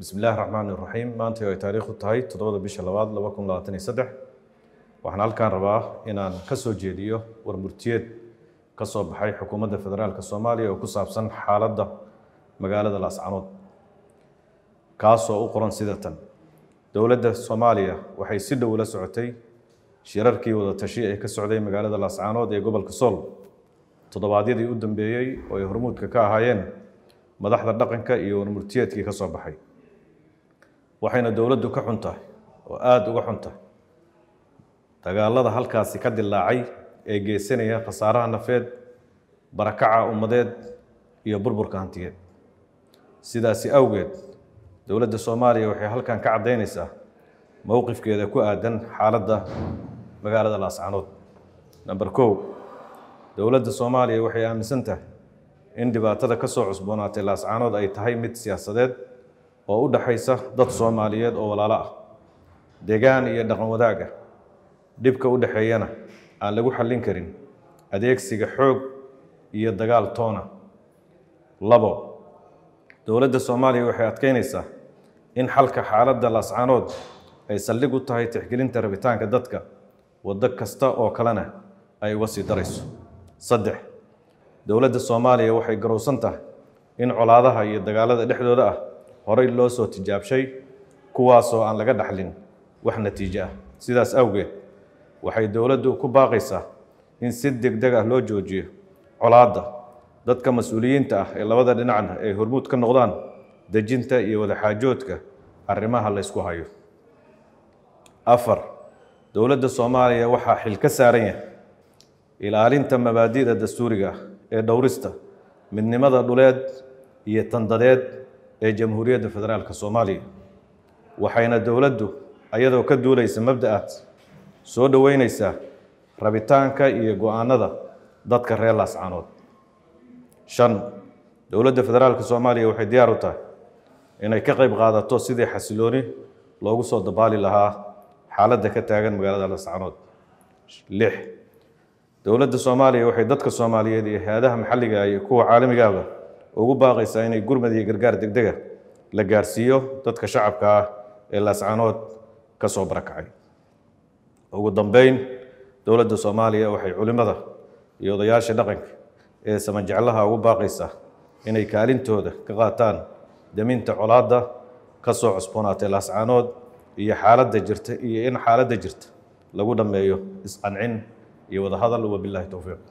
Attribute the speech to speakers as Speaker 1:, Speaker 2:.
Speaker 1: bismillaahi raxmaan iraxiim maanta ay taariikhdu tahay toddobada bisha labaad laba kun labaatan iyo saddex waxaan halkaan rabaa inaan ka soo jeediyo warmurtiyeed ka soo baxay xukuumadda federaalka soomaaliya oo ku saabsan xaaladda magaalada laascanood kaasoo u qoran sida tan dowladda soomaaliya waxay si dhow ula socotay shirarkii wadatashi ee ka socday magaalada laascanood ee gobolka sool toddobaadyadii u dambeeyey oo ay hormuudka ka ahaayeen madaxda dhaqanka iyo warmurtiyeedkii ka soo baxay waxayna dowladdu ka xun tahay oo aada uga xun tahay dagaalada halkaasi ka dilaacay ee geysanaya khasaaraha nafeed barakaca ummadeed iyo burburka hantiyeed sidaasi awgeed dowladda soomaaliya waxay halkan ka caddaynaysaa mowqifkeeda ku aadan xaaladda magaalada laascanood number kow dowladda soomaaliya waxay aaminsan tahay in dhibaatada ka soo cusboonaatay laascanood ay tahay mid siyaasadeed oo u dhaxaysa dad soomaaliyeed oo walaalo ah degaan iyo dhaqan wadaaga dhibka u dhexeeyana aan lagu xallin karin adeegsiga xoog iyo dagaal toona labo dowladda soomaaliya waxay adkeynaysaa in xalka xaaladda laascaanood ay saldhig u tahay tixgelinta rabitaanka dadka waddo kasta oo kalena ay uga sii darayso saddex dowladda soomaaliya waxay garowsan tahay in colaadaha iyo dagaalada dhexdooda ah horay loo soo tijaabshay kuwaasoo aan laga dhaxlin wax natiijo ah sidaas awgeed waxay dowladdu ku baaqaysaa in si deg deg ah loo joojiyo colaadda dadka mas-uuliyiinta ah ee labada dhinacna ay hormuud ka noqdaan dejinta iyo wadaxaajoodka arrimaha laysku hayo afar dowladda soomaaliya waxaa xil ka saaran yahay ilaalinta mabaadi'da dastuuriga ah ee dhowrista midnimada dhuleed iyo tandadeed ee jamhuuriyadda federaalka soomaaliya waxayna dowladdu ayadoo ka duulaysa mabda-aad soo dhoweynaysaa rabitaanka iyo go-aanada dadka reer laascaanood shan dowladda federaalka soomaaliya waxay diyaar u tahay inay ka qayb qaadato sidii xasilooni loogu soo dabaali lahaa xaaladda ka taagan magaalada laascaanood lix dowladda soomaaliya waxay dadka soomaaliyeed iyo hay-adaha maxalliga ah iyo kuwa caalamigaaba ugu baaqaysaa inay gurmad iyo gargaar degdega ah la gaarsiiyo dadka shacabka ah ee laascaanood ka soo barakacay ugu dambeyn dowladda soomaaliya waxay culimmada iyo odayaasha dhaqanka ee samanjeclaha ugu baaqaysaa inay kaalintooda ka qaataan deminta colaadda ka soo cusboonaatay laascaanood iyo xaaladda jirta iyo in xaaladda jirta lagu dhammeeyo isqancin iyo wadahadal wabilaahi towfiiq